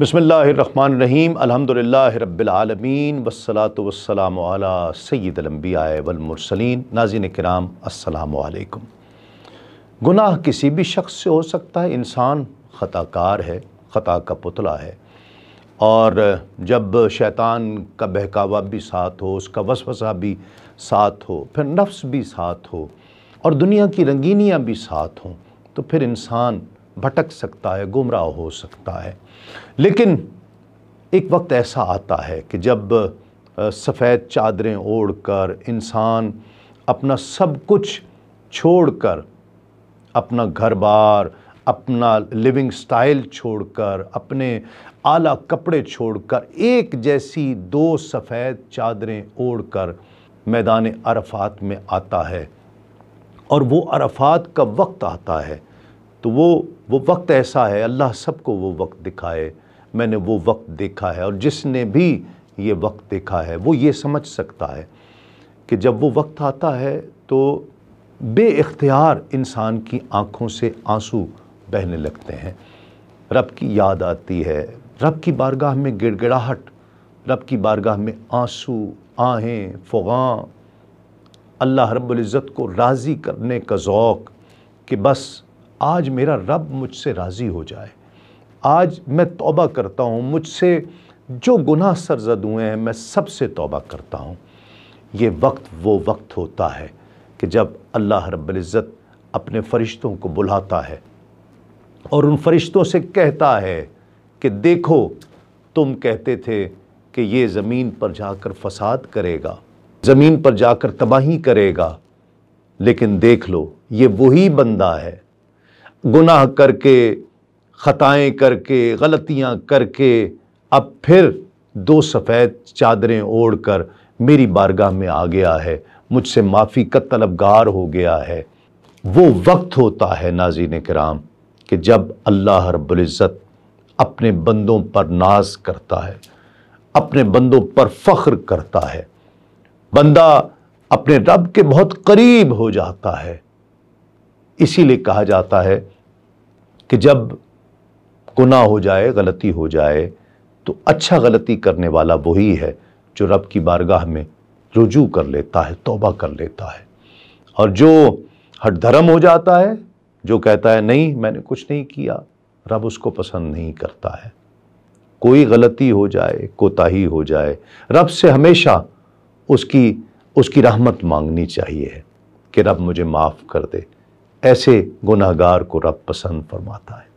बसमीम् अलहमदिल्ला रबालमीन वसलात वसलाम सैदलम्बिया वलमरसलिन नाजिन कराम असलकम गुनाह किसी भी शख्स से हो सकता है इंसान ख़ताकार है ख़ता का पुतला है और जब शैतान का बहकावा भी साथ हो उसका वसवसा भी साथ हो फिर नफ्स भी साथ हो और दुनिया की रंगीनियाँ भी साथ हों तो फिर इंसान भटक सकता है गुमराह हो सकता है लेकिन एक वक्त ऐसा आता है कि जब सफ़ेद चादरें ओढ़कर इंसान अपना सब कुछ छोड़कर अपना घर बार अपना लिविंग स्टाइल छोड़कर अपने आला कपड़े छोड़कर एक जैसी दो सफ़ेद चादरें ओढ़कर मैदान अरफात में आता है और वो अरफात का वक्त आता है तो वो वो वक्त ऐसा है अल्लाह सबको वो वक्त दिखाए मैंने वो वक्त देखा है और जिसने भी ये वक्त देखा है वो ये समझ सकता है कि जब वो वक्त आता है तो बेख्तियार इंसान की आँखों से आंसू बहने लगते हैं रब की याद आती है रब की बारगाह में गिड़गिड़ाहट रब की बारगाह में आंसू आहें फ़ुगाँ अल्लाह रब्ज़त को राज़ी करने का ओक़ कि बस आज मेरा रब मुझसे राज़ी हो जाए आज मैं तौबा करता हूँ मुझसे जो गुनाह सरजद हुए हैं मैं सबसे तोबा तौबा करता हूँ ये वक्त वो वक्त होता है कि जब अल्लाह रब्ज़त अपने फ़रिश्तों को बुलाता है और उन फ़रिश्तों से कहता है कि देखो तुम कहते थे कि ये ज़मीन पर जाकर फसाद करेगा ज़मीन पर जाकर तबाही करेगा लेकिन देख लो ये वही बंदा है गुनाह करके ख़ताएँ करके गलतियाँ करके अब फिर दो सफ़ेद चादरें ओढ़कर मेरी बारगाह में आ गया है मुझसे माफ़ी का तलबगार हो गया है वो वक्त होता है नाजीन कराम कि जब अल्लाह रब्ज़त अपने बंदों पर नाज करता है अपने बंदों पर फ़ख्र करता है बंदा अपने रब के बहुत करीब हो जाता है इसीलिए कहा जाता है कि जब गुना हो जाए गलती हो जाए तो अच्छा गलती करने वाला वही है जो रब की बारगाह में रुजू कर लेता है तोबा कर लेता है और जो हट धर्म हो जाता है जो कहता है नहीं मैंने कुछ नहीं किया रब उसको पसंद नहीं करता है कोई गलती हो जाए कोताही हो जाए रब से हमेशा उसकी उसकी रहमत मांगनी चाहिए कि रब मुझे माफ़ कर दे ऐसे गुनाहगार को रब पसंद फरमाता है